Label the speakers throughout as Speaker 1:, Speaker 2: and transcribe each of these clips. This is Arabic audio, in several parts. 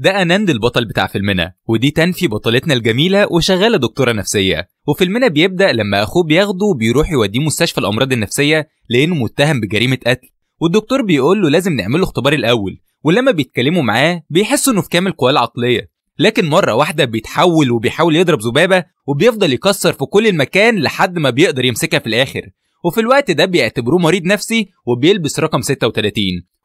Speaker 1: ده أنند البطل بتاع فيلمنا ودي تنفي بطلتنا الجميلة وشغالة دكتورة نفسية وفيلمنا بيبدأ لما أخوه بياخده وبيروح يوديه مستشفى الأمراض النفسية لأنه متهم بجريمة قتل والدكتور بيقول له لازم نعمله اختبار الأول ولما بيتكلموا معاه بيحسوا إنه في كامل قواه العقلية لكن مرة واحدة بيتحول وبيحاول يضرب ذبابة وبيفضل يكسر في كل المكان لحد ما بيقدر يمسكها في الآخر وفي الوقت ده بيعتبروه مريض نفسي وبيلبس رقم 36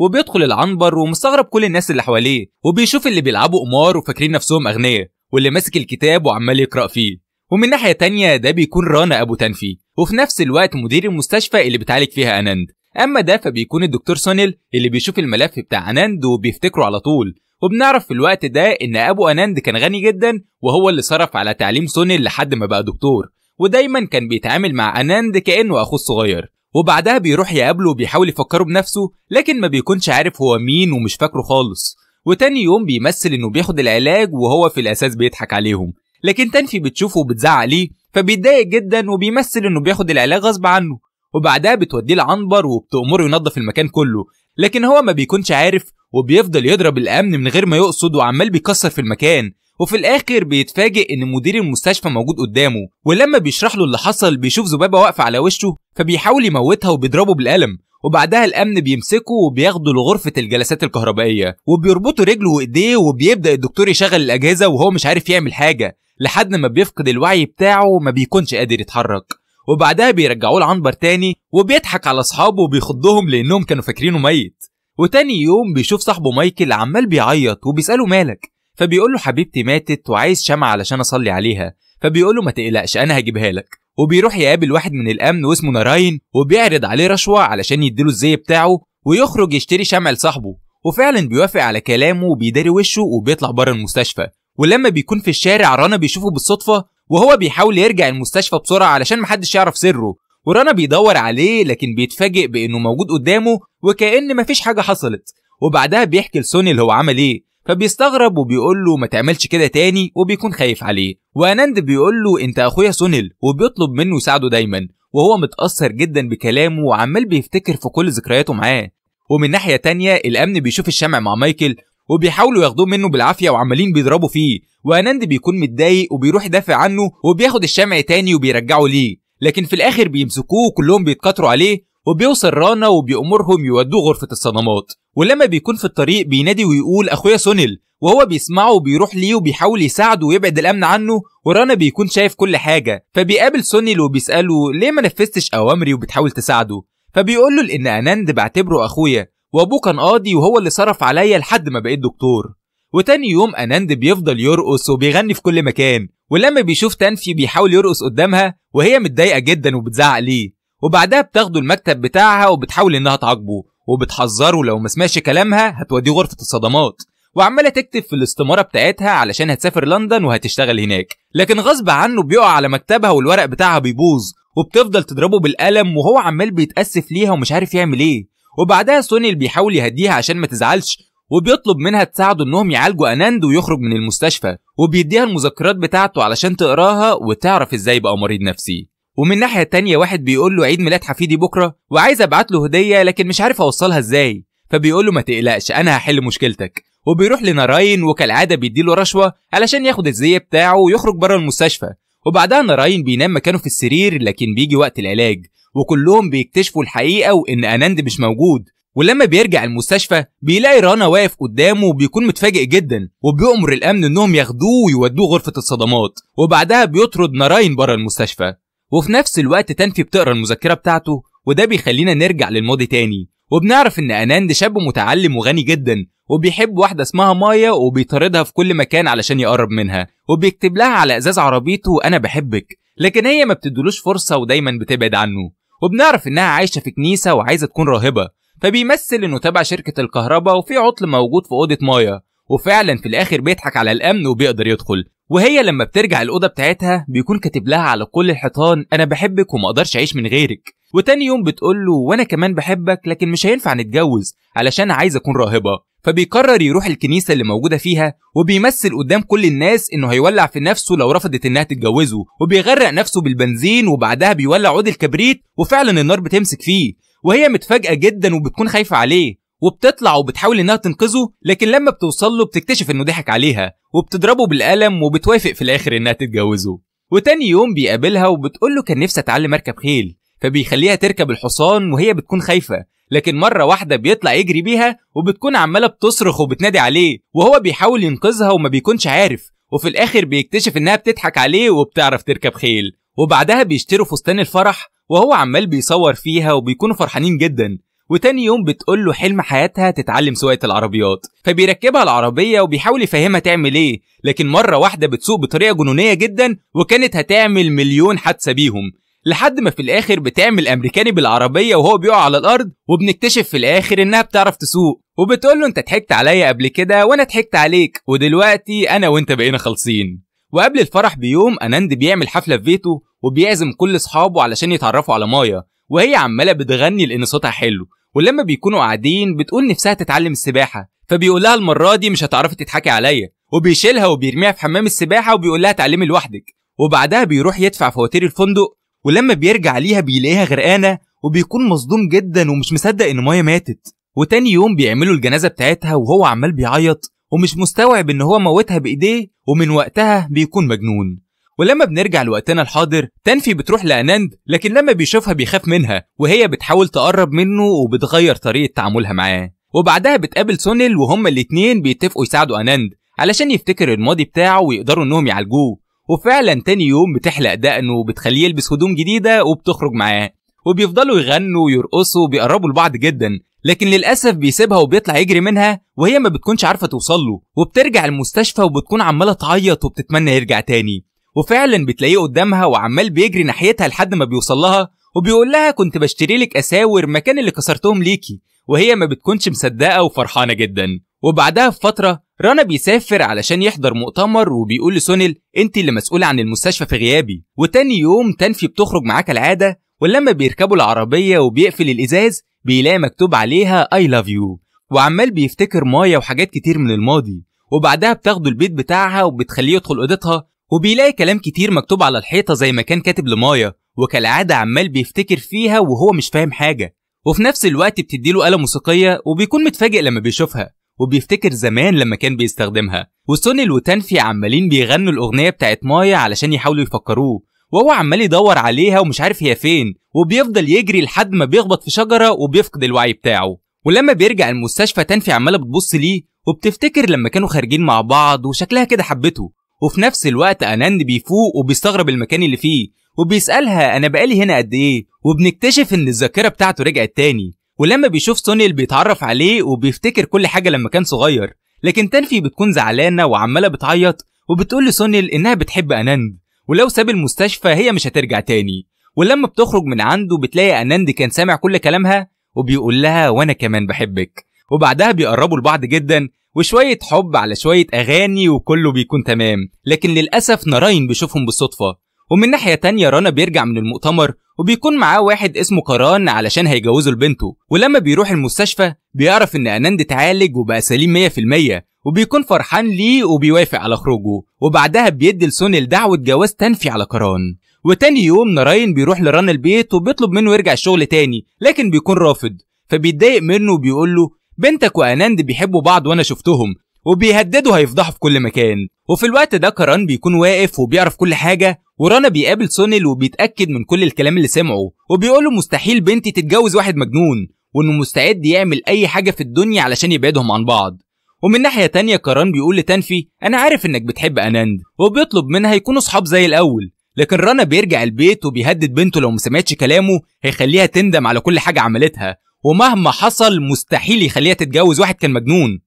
Speaker 1: وبيدخل العنبر ومستغرب كل الناس اللي حواليه وبيشوف اللي بيلعبوا قمار وفاكرين نفسهم أغنياء واللي ماسك الكتاب وعمال يقرأ فيه ومن ناحية تانية ده بيكون رانا أبو تنفي وفي نفس الوقت مدير المستشفى اللي بتعالج فيها اناند أما ده فبيكون الدكتور سونيل اللي بيشوف الملف بتاع اناند وبيفتكره على طول وبنعرف في الوقت ده إن أبو اناند كان غني جدا وهو اللي صرف على تعليم سونيل لحد ما بقى دكتور ودايما كان بيتعامل مع أناند كأنه أخوه الصغير وبعدها بيروح يقابله وبيحاول يفكره بنفسه لكن ما بيكونش عارف هو مين ومش فاكره خالص وتاني يوم بيمثل انه بياخد العلاج وهو في الاساس بيضحك عليهم لكن تنفي بتشوفه وبتزعق ليه فبيتضايق جدا وبيمثل انه بياخد العلاج غصب عنه وبعدها بتوديه العنبر وبتأمره ينظف المكان كله لكن هو ما بيكونش عارف وبيفضل يضرب الامن من غير ما يقصد وعمال بيكسر في المكان وفي الاخر بيتفاجئ ان مدير المستشفى موجود قدامه ولما بيشرح له اللي حصل بيشوف ذبابه واقفه على وشه فبيحاول يموتها وبيضربه بالقلم وبعدها الامن بيمسكه وبياخده لغرفه الجلسات الكهربائيه وبيربطوا رجله وايديه وبيبدا الدكتور يشغل الاجهزه وهو مش عارف يعمل حاجه لحد ما بيفقد الوعي بتاعه ما بيكونش قادر يتحرك وبعدها بيرجعوه لعنبر تاني وبيضحك على اصحابه وبيخضهم لانهم كانوا فاكرينه ميت وتاني يوم بيشوف صاحبه مايكل عمال بيعيط وبيساله مالك فبيقول له حبيبتي ماتت وعايز شمعة علشان أصلي عليها فبيقول له ما تقلقش أنا هجيبها لك وبيروح يقابل واحد من الأمن واسمه ناراين وبيعرض عليه رشوة علشان يديله الزي بتاعه ويخرج يشتري شمع لصاحبه وفعلا بيوافق على كلامه وبيداري وشه وبيطلع بره المستشفى ولما بيكون في الشارع رنا بيشوفه بالصدفة وهو بيحاول يرجع المستشفى بسرعة علشان محدش يعرف سره ورنا بيدور عليه لكن بيتفاجئ بانه موجود قدامه وكأن مفيش حاجة حصلت وبعدها بيحكي لسوني اللي هو عمل ايه فبيستغرب وبيقول له ما تعملش كده تاني وبيكون خايف عليه وانند بيقول له انت اخويا سونيل وبيطلب منه يساعده دايما وهو متأثر جدا بكلامه وعمال بيفتكر في كل ذكرياته معاه ومن ناحية تانية الأمن بيشوف الشمع مع مايكل وبيحاولوا ياخدوه منه بالعافية وعمالين بيضربوا فيه وأنند بيكون متضايق وبيروح يدافع عنه وبياخد الشمع تاني وبيرجعه ليه لكن في الآخر بيمسكوه وكلهم بيتكاتروا عليه وبيوصل رانا وبيأمرهم يودوه غرفة الصدمات ولما بيكون في الطريق بينادي ويقول اخويا سونيل وهو بيسمعه وبيروح ليه وبيحاول يساعده ويبعد الامن عنه ورانا بيكون شايف كل حاجه فبيقابل سونيل وبيساله ليه ما نفذتش اوامري وبتحاول تساعده فبيقول له لان اناند بعتبره اخويا وابوه كان قاضي وهو اللي صرف عليا لحد ما بقيت دكتور وتاني يوم اناند بيفضل يرقص وبيغني في كل مكان ولما بيشوف تانفي بيحاول يرقص قدامها وهي متضايقه جدا وبتزعق ليه وبعدها بتاخده المكتب بتاعها وبتحاول انها تعاقبه وبتحذره لو ما سمعش كلامها هتوديه غرفه الصدمات وعماله تكتب في الاستماره بتاعتها علشان هتسافر لندن وهتشتغل هناك لكن غصب عنه بيقع على مكتبها والورق بتاعها بيبوظ وبتفضل تضربه بالقلم وهو عمال بيتاسف ليها ومش عارف يعمل ايه وبعدها سوني اللي بيحاول يهديها عشان ما تزعلش وبيطلب منها تساعده انهم يعالجوا اناند ويخرج من المستشفى وبيديها المذكرات بتاعته علشان تقراها وتعرف ازاي بقى مريض نفسي ومن ناحيه تانية واحد بيقول له عيد ميلاد حفيدي بكره وعايز ابعت له هديه لكن مش عارف اوصلها ازاي فبيقول له ما تقلقش انا هحل مشكلتك وبيروح لناراين وكالعاده بيديله رشوه علشان ياخد الزي بتاعه ويخرج بره المستشفى وبعدها ناراين بينام مكانه في السرير لكن بيجي وقت العلاج وكلهم بيكتشفوا الحقيقه وان أناند مش موجود ولما بيرجع المستشفى بيلاقي رانا واقف قدامه وبيكون متفاجئ جدا وبيأمر الأمن إنهم ياخدوه ويودوه غرفة الصدمات وبعدها بيطرد ناراين بره المستشفى وفي نفس الوقت تنفي بتقرا المذكره بتاعته وده بيخلينا نرجع للماضي تاني وبنعرف ان اناند شاب متعلم وغني جدا وبيحب واحده اسمها مايا وبيطاردها في كل مكان علشان يقرب منها وبيكتب لها على ازاز عربيته انا بحبك لكن هي ما بتدلوش فرصه ودايما بتبعد عنه وبنعرف انها عايشه في كنيسه وعايزه تكون راهبه فبيمثل انه تبع شركه الكهرباء وفي عطل موجود في اوضه مايا وفعلا في الاخر بيضحك على الامن وبيقدر يدخل وهي لما بترجع الأوضة بتاعتها بيكون كاتب لها على كل الحيطان أنا بحبك وما أقدرش أعيش من غيرك وتاني يوم بتقول له وأنا كمان بحبك لكن مش هينفع نتجوز علشان عايز أكون راهبة فبيقرر يروح الكنيسة اللي موجودة فيها وبيمثل قدام كل الناس إنه هيولع في نفسه لو رفضت إنها تتجوزه وبيغرق نفسه بالبنزين وبعدها بيولع عود الكبريت وفعلا النار بتمسك فيه وهي متفاجئة جدا وبتكون خايفة عليه وبتطلع وبتحاول انها تنقذه لكن لما بتوصل له بتكتشف انه ضحك عليها وبتضربه بالقلم وبتوافق في الاخر انها تتجوزه وتاني يوم بيقابلها وبتقول له كان نفسي اتعلم اركب خيل فبيخليها تركب الحصان وهي بتكون خايفه لكن مره واحده بيطلع يجري بيها وبتكون عماله بتصرخ وبتنادي عليه وهو بيحاول ينقذها وما بيكونش عارف وفي الاخر بيكتشف انها بتضحك عليه وبتعرف تركب خيل وبعدها بيشتروا فستان الفرح وهو عمال بيصور فيها وبيكونوا فرحانين جدا وتاني يوم بتقول له حلم حياتها تتعلم سواقه العربيات فبيركبها العربيه وبيحاول يفهمها تعمل ايه لكن مره واحده بتسوق بطريقه جنونيه جدا وكانت هتعمل مليون حادثه بيهم لحد ما في الاخر بتعمل امريكاني بالعربيه وهو بيقع على الارض وبنكتشف في الاخر انها بتعرف تسوق وبتقول له انت ضحكت عليا قبل كده وانا ضحكت عليك ودلوقتي انا وانت بقينا خالصين وقبل الفرح بيوم اناند بيعمل حفله في بيته وبيعزم كل اصحابه علشان يتعرفوا على مايا وهي عماله بتغني لان صوتها حلو ولما بيكونوا قاعدين بتقول نفسها تتعلم السباحه فبيقول لها المره دي مش هتعرفي تضحكي عليا وبيشيلها وبيرميها في حمام السباحه وبيقول لها اتعلمي لوحدك وبعدها بيروح يدفع فواتير الفندق ولما بيرجع ليها بيلاقيها غرقانه وبيكون مصدوم جدا ومش مصدق ان مايا ماتت وتاني يوم بيعملوا الجنازه بتاعتها وهو عمال بيعيط ومش مستوعب ان هو موتها بايديه ومن وقتها بيكون مجنون ولما بنرجع لوقتنا الحاضر تنفي بتروح لأناند لكن لما بيشوفها بيخاف منها وهي بتحاول تقرب منه وبتغير طريقة تعاملها معاه وبعدها بتقابل سونيل وهما الاتنين بيتفقوا يساعدوا أناند علشان يفتكر الماضي بتاعه ويقدروا إنهم يعالجوه وفعلا تاني يوم بتحلق دقنه وبتخليه يلبس هدوم جديدة وبتخرج معاه وبيفضلوا يغنوا ويرقصوا وبيقربوا لبعض جدا لكن للأسف بيسيبها وبيطلع يجري منها وهي ما بتكونش عارفة توصل له وبترجع المستشفى وبتكون عمالة تعيط وبتتمنى يرجع تاني وفعلا بتلاقيه قدامها وعمال بيجري ناحيتها لحد ما بيوصل لها وبيقول لها كنت بشتري لك اساور مكان اللي كسرتهم ليكي وهي ما بتكونش مصدقه وفرحانه جدا وبعدها بفتره رنا بيسافر علشان يحضر مؤتمر وبيقول لسونيل انت اللي مسؤوله عن المستشفى في غيابي وتاني يوم تنفي بتخرج معاك العاده ولما بيركبوا العربيه وبيقفل الازاز بيلاقي مكتوب عليها اي لاف يو وعمال بيفتكر مايا وحاجات كتير من الماضي وبعدها بتاخده البيت بتاعها وبتخليه يدخل اوضتها وبيلاقي كلام كتير مكتوب على الحيطة زي ما كان كاتب لمايا وكالعادة عمال بيفتكر فيها وهو مش فاهم حاجة وفي نفس الوقت بتديله آلة موسيقية وبيكون متفاجئ لما بيشوفها وبيفتكر زمان لما كان بيستخدمها وسونيل وتنفي عمالين بيغنوا الأغنية بتاعت مايا علشان يحاولوا يفكروه وهو عمال يدور عليها ومش عارف هي فين وبيفضل يجري لحد ما بيخبط في شجرة وبيفقد الوعي بتاعه ولما بيرجع المستشفى تنفي عمالة بتبص ليه وبتفتكر لما كانوا خارجين مع بعض وشكلها كده حبته وفي نفس الوقت أناند بيفوق وبيستغرب المكان اللي فيه وبيسألها أنا بقالي هنا قد إيه وبنكتشف إن الذاكرة بتاعته رجعت تاني ولما بيشوف سونيل بيتعرف عليه وبيفتكر كل حاجة لما كان صغير لكن تنفي بتكون زعلانة وعمالة بتعيط وبتقول لسونيل إنها بتحب أناند ولو ساب المستشفى هي مش هترجع تاني ولما بتخرج من عنده بتلاقي أناند كان سامع كل كلامها وبيقول لها وأنا كمان بحبك وبعدها بيقربوا لبعض جدا وشوية حب على شوية أغاني وكله بيكون تمام لكن للأسف نراين بيشوفهم بالصدفة ومن ناحية تانية رانا بيرجع من المؤتمر وبيكون معاه واحد اسمه قران علشان هيجوزه لبنته ولما بيروح المستشفى بيعرف ان اناند اتعالج وبقى سليم 100% وبيكون فرحان ليه وبيوافق على خروجه وبعدها بيدي لسوني دعوة جواز تنفي على قران وتاني يوم نراين بيروح لران البيت وبيطلب منه يرجع الشغل تاني لكن بيكون رافض فبيتضايق منه وبيقول له بنتك وأناند بيحبوا بعض وأنا شفتهم وبيهددوا هيفضحوا في كل مكان وفي الوقت ده كران بيكون واقف وبيعرف كل حاجة ورانا بيقابل سونيل وبيتأكد من كل الكلام اللي سمعه وبيقول له مستحيل بنتي تتجوز واحد مجنون وإنه مستعد يعمل أي حاجة في الدنيا علشان يبعدهم عن بعض ومن ناحية تانية كران بيقول لتنفي أنا عارف إنك بتحب أناند وبيطلب منها يكونوا صحاب زي الأول لكن رنا بيرجع البيت وبيهدد بنته لو سمعتش كلامه هيخليها تندم على كل حاجة عملتها ومهما حصل مستحيل يخليها تتجوز واحد كان مجنون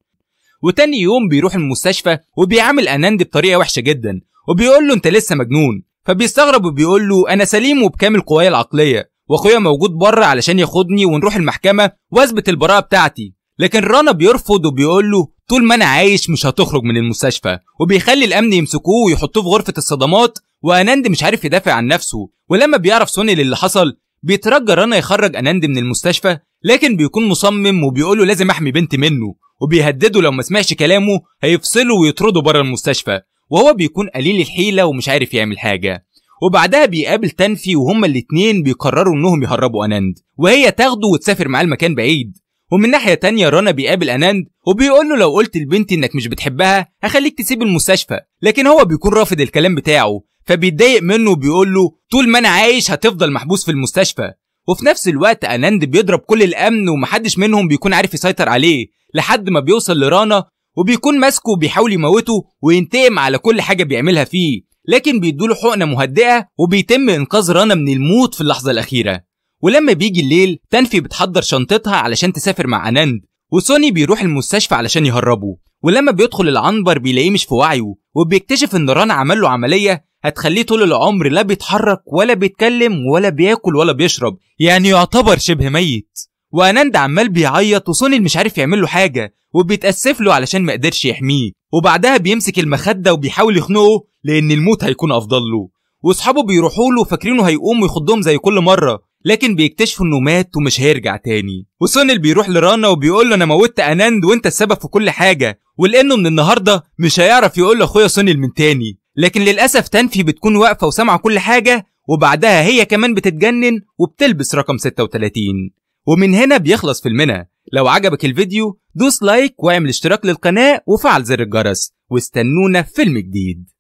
Speaker 1: وتاني يوم بيروح المستشفى وبيعامل أناند بطريقة وحشة جدا وبيقول له أنت لسه مجنون فبيستغرب وبيقول له أنا سليم وبكامل قوايا العقلية وأخويا موجود بره علشان ياخدني ونروح المحكمة وأثبت البراءة بتاعتي لكن رانا بيرفض وبيقول له طول ما أنا عايش مش هتخرج من المستشفى وبيخلي الأمن يمسكوه ويحطوه في غرفة الصدمات وأناند مش عارف يدافع عن نفسه ولما بيعرف سوني اللي حصل بيترجى رانا يخرج أناند من المستشفى لكن بيكون مصمم وبيقوله لازم احمي بنتي منه وبيهدده لو ما سمعش كلامه هيفصله ويطرده بره المستشفى وهو بيكون قليل الحيلة ومش عارف يعمل حاجة وبعدها بيقابل تنفي وهما الاتنين بيقرروا انهم يهربوا اناند وهي تاخده وتسافر معاه لمكان بعيد ومن ناحية تانية رنا بيقابل أناند وبيقول له لو قلت لبنتي إنك مش بتحبها هخليك تسيب المستشفى، لكن هو بيكون رافض الكلام بتاعه فبيتضايق منه وبيقول له طول ما أنا عايش هتفضل محبوس في المستشفى، وفي نفس الوقت اناند بيضرب كل الامن ومحدش منهم بيكون عارف يسيطر عليه لحد ما بيوصل لرانا وبيكون ماسكه وبيحاول يموته وينتقم على كل حاجه بيعملها فيه لكن بيدوله حقنه مهدئه وبيتم انقاذ رانا من الموت في اللحظه الاخيره ولما بيجي الليل تنفي بتحضر شنطتها علشان تسافر مع اناند وسوني بيروح المستشفى علشان يهربه ولما بيدخل العنبر بيلاقيه مش في وعيه وبيكتشف ان رانا عمل له عمليه هتخليه طول العمر لا بيتحرك ولا بيتكلم ولا بياكل ولا بيشرب يعني يعتبر شبه ميت واناند عمال بيعيط وسونيل مش عارف يعمل له حاجه وبيتاسف له علشان ما قدرش يحميه وبعدها بيمسك المخده وبيحاول يخنقه لان الموت هيكون افضل له واصحابه بيروحوا له فاكرينه هيقوم ويخضهم زي كل مره لكن بيكتشفوا انه مات ومش هيرجع تاني وسونيل بيروح لرانا وبيقول له انا موتت اناند وانت السبب في كل حاجه ولانه من النهارده مش هيعرف يقول لاخويا سونيل من تاني لكن للأسف تنفي بتكون واقفة وسامعة كل حاجة وبعدها هي كمان بتتجنن وبتلبس رقم 36 ومن هنا بيخلص فيلمنا لو عجبك الفيديو دوس لايك واعمل اشتراك للقناة وفعل زر الجرس واستنونا في فيلم جديد